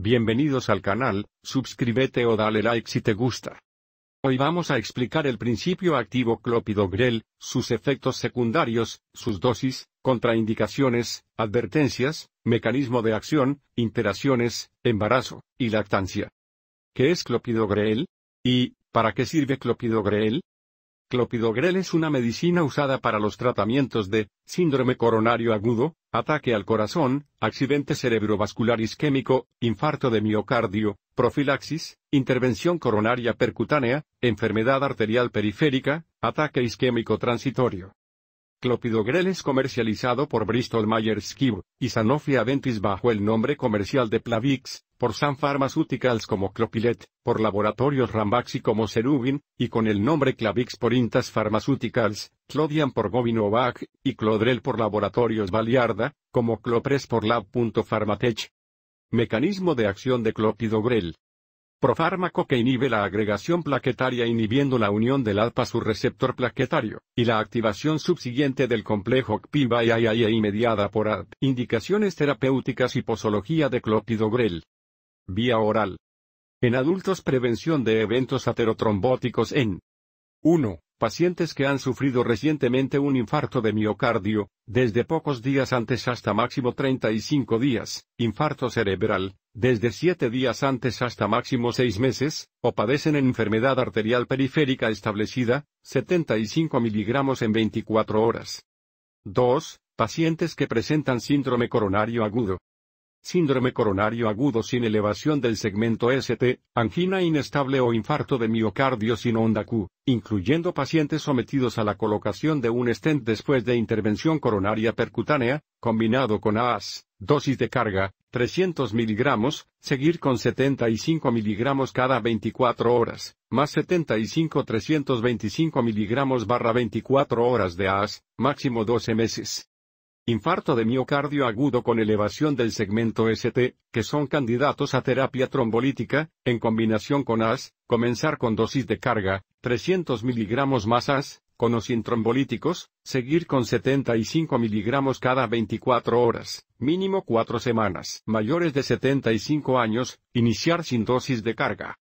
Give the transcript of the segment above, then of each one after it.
Bienvenidos al canal, suscríbete o dale like si te gusta. Hoy vamos a explicar el principio activo clopidogrel, sus efectos secundarios, sus dosis, contraindicaciones, advertencias, mecanismo de acción, interacciones, embarazo y lactancia. ¿Qué es clopidogrel? ¿Y para qué sirve clopidogrel? Clopidogrel es una medicina usada para los tratamientos de síndrome coronario agudo, ataque al corazón, accidente cerebrovascular isquémico, infarto de miocardio, profilaxis, intervención coronaria percutánea, enfermedad arterial periférica, ataque isquémico transitorio. Clopidogrel es comercializado por Bristol Myers Squibb y Sanofi Aventis bajo el nombre comercial de Plavix, por San Pharmaceuticals como Clopilet, por laboratorios Rambaxi como Cerubin, y con el nombre Clavix por Intas Pharmaceuticals, Clodian por Govinovac, y Clodrel por laboratorios Baliarda, como Clopres por Lab.Pharmatech. Mecanismo de acción de Clopidogrel profármaco que inhibe la agregación plaquetaria inhibiendo la unión del ADPA a su receptor plaquetario, y la activación subsiguiente del complejo CPIVA y AIA e mediada por ADP. Indicaciones terapéuticas y posología de clopidogrel. Vía oral. En adultos prevención de eventos aterotrombóticos en 1 pacientes que han sufrido recientemente un infarto de miocardio, desde pocos días antes hasta máximo 35 días, infarto cerebral, desde 7 días antes hasta máximo 6 meses, o padecen enfermedad arterial periférica establecida, 75 miligramos en 24 horas. 2. Pacientes que presentan síndrome coronario agudo, síndrome coronario agudo sin elevación del segmento ST, angina inestable o infarto de miocardio sin onda Q, incluyendo pacientes sometidos a la colocación de un stent después de intervención coronaria percutánea, combinado con AAS, dosis de carga, 300 miligramos, seguir con 75 miligramos cada 24 horas, más 75 325 miligramos barra 24 horas de AAS, máximo 12 meses infarto de miocardio agudo con elevación del segmento ST, que son candidatos a terapia trombolítica, en combinación con AS, comenzar con dosis de carga, 300 miligramos más AS, con o sin trombolíticos, seguir con 75 miligramos cada 24 horas, mínimo 4 semanas. Mayores de 75 años, iniciar sin dosis de carga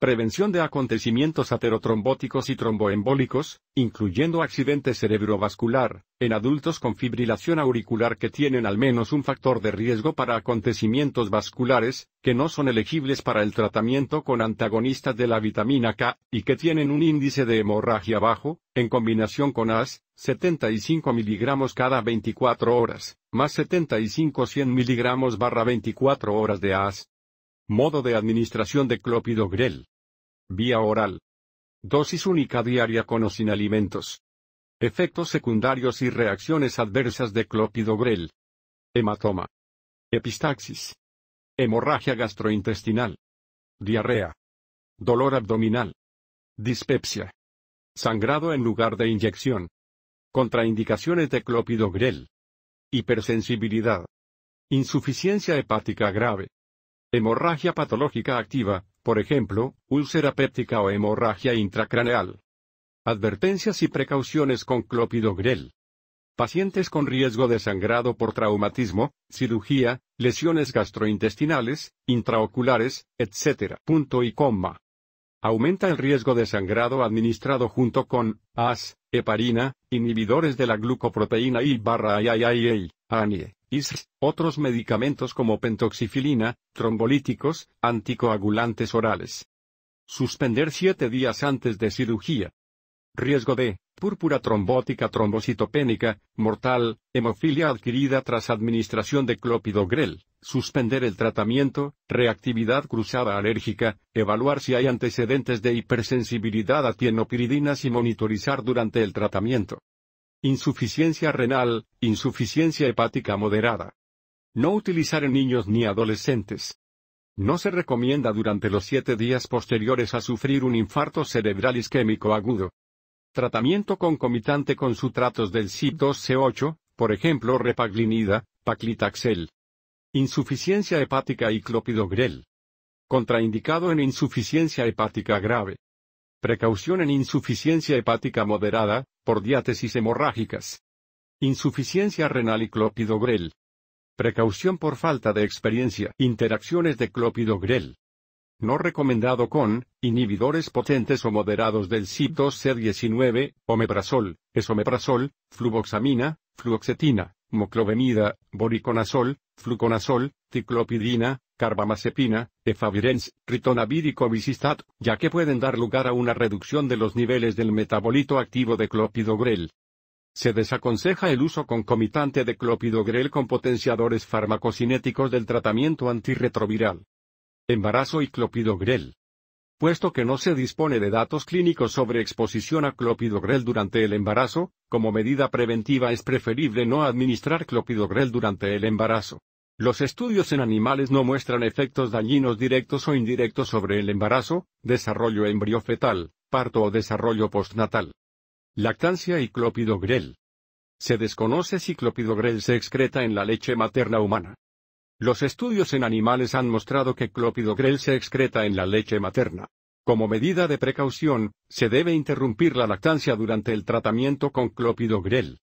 prevención de acontecimientos aterotrombóticos y tromboembólicos, incluyendo accidente cerebrovascular, en adultos con fibrilación auricular que tienen al menos un factor de riesgo para acontecimientos vasculares, que no son elegibles para el tratamiento con antagonistas de la vitamina K, y que tienen un índice de hemorragia bajo, en combinación con AS, 75 miligramos cada 24 horas, más 75-100 miligramos barra 24 horas de AS, Modo de administración de clopidogrel. Vía oral. Dosis única diaria con o sin alimentos. Efectos secundarios y reacciones adversas de clopidogrel. Hematoma. Epistaxis. Hemorragia gastrointestinal. Diarrea. Dolor abdominal. Dispepsia. Sangrado en lugar de inyección. Contraindicaciones de clopidogrel. Hipersensibilidad. Insuficiencia hepática grave. Hemorragia patológica activa, por ejemplo, úlcera péptica o hemorragia intracraneal. Advertencias y precauciones con clopidogrel. Pacientes con riesgo de sangrado por traumatismo, cirugía, lesiones gastrointestinales, intraoculares, etc. Punto y coma. Aumenta el riesgo de sangrado administrado junto con AS, heparina, inhibidores de la glucoproteína y barra ANIE y otros medicamentos como pentoxifilina, trombolíticos, anticoagulantes orales. Suspender siete días antes de cirugía. Riesgo de púrpura trombótica trombocitopénica, mortal, hemofilia adquirida tras administración de clopidogrel, suspender el tratamiento, reactividad cruzada alérgica, evaluar si hay antecedentes de hipersensibilidad a tienopiridinas y monitorizar durante el tratamiento. Insuficiencia renal, insuficiencia hepática moderada. No utilizar en niños ni adolescentes. No se recomienda durante los siete días posteriores a sufrir un infarto cerebral isquémico agudo. Tratamiento concomitante con sutratos del CYP2C8, por ejemplo repaglinida, paclitaxel. Insuficiencia hepática y clopidogrel. Contraindicado en insuficiencia hepática grave. Precaución en insuficiencia hepática moderada, por diátesis hemorrágicas. Insuficiencia renal y clopidogrel. Precaución por falta de experiencia. Interacciones de clopidogrel. No recomendado con inhibidores potentes o moderados del CYP2C19, omeprazol, esomeprazol, fluvoxamina, fluoxetina moclovenida, boriconazol, fluconazol, ciclopidina, carbamazepina, efavirenz, ritonavir y Covicistat, ya que pueden dar lugar a una reducción de los niveles del metabolito activo de clopidogrel. Se desaconseja el uso concomitante de clopidogrel con potenciadores farmacocinéticos del tratamiento antirretroviral. Embarazo y clopidogrel puesto que no se dispone de datos clínicos sobre exposición a clopidogrel durante el embarazo, como medida preventiva es preferible no administrar clopidogrel durante el embarazo. Los estudios en animales no muestran efectos dañinos directos o indirectos sobre el embarazo, desarrollo embriofetal, parto o desarrollo postnatal. Lactancia y clopidogrel. Se desconoce si clopidogrel se excreta en la leche materna humana. Los estudios en animales han mostrado que clopidogrel se excreta en la leche materna. Como medida de precaución, se debe interrumpir la lactancia durante el tratamiento con clopidogrel.